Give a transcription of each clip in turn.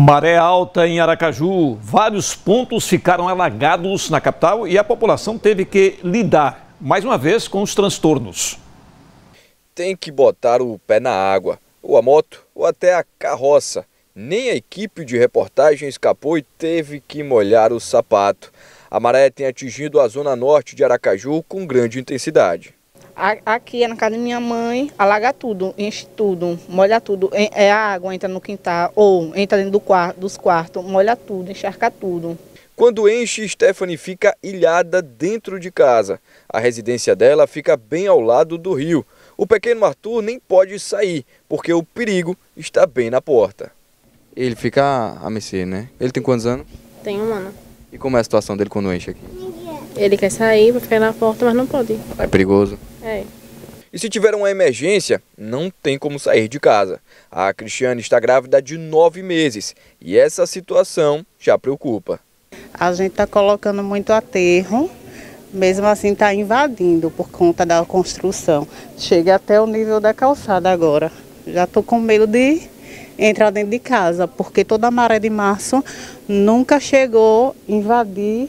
Maré alta em Aracaju. Vários pontos ficaram alagados na capital e a população teve que lidar, mais uma vez, com os transtornos. Tem que botar o pé na água, ou a moto, ou até a carroça. Nem a equipe de reportagem escapou e teve que molhar o sapato. A maré tem atingido a zona norte de Aracaju com grande intensidade. Aqui é na casa da minha mãe, alaga tudo, enche tudo, molha tudo. É água, entra no quintal, ou entra dentro do quarto, dos quartos, molha tudo, encharca tudo. Quando enche, Stephanie fica ilhada dentro de casa. A residência dela fica bem ao lado do rio. O pequeno Arthur nem pode sair, porque o perigo está bem na porta. Ele fica a mercê, né? Ele tem quantos anos? Tem um ano. E como é a situação dele quando enche aqui? Ele quer sair para ficar na porta, mas não pode. É perigoso. É. E se tiver uma emergência, não tem como sair de casa. A Cristiane está grávida de nove meses e essa situação já preocupa. A gente está colocando muito aterro, mesmo assim está invadindo por conta da construção. Chega até o nível da calçada agora. Já estou com medo de entrar dentro de casa, porque toda a maré de março nunca chegou a invadir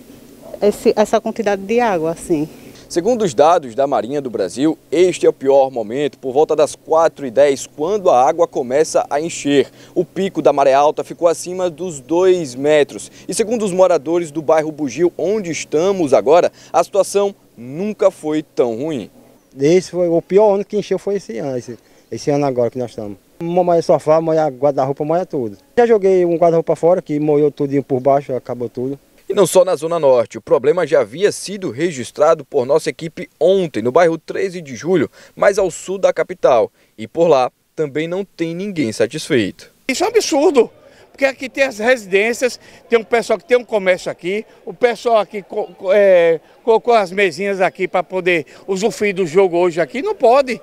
esse, essa quantidade de água, assim. Segundo os dados da Marinha do Brasil, este é o pior momento, por volta das 4h10, quando a água começa a encher. O pico da maré alta ficou acima dos 2 metros. E segundo os moradores do bairro Bugio, onde estamos agora, a situação nunca foi tão ruim. Esse foi o pior ano que encheu foi esse ano, esse, esse ano agora que nós estamos. Molha sofá, molha guarda-roupa, molha tudo. Já joguei um guarda-roupa fora que molhou tudinho por baixo, acabou tudo. E não só na Zona Norte, o problema já havia sido registrado por nossa equipe ontem, no bairro 13 de Julho, mais ao sul da capital. E por lá também não tem ninguém satisfeito. Isso é um absurdo, porque aqui tem as residências, tem um pessoal que tem um comércio aqui, o pessoal aqui é, colocou as mesinhas aqui para poder usufruir do jogo hoje aqui, não pode.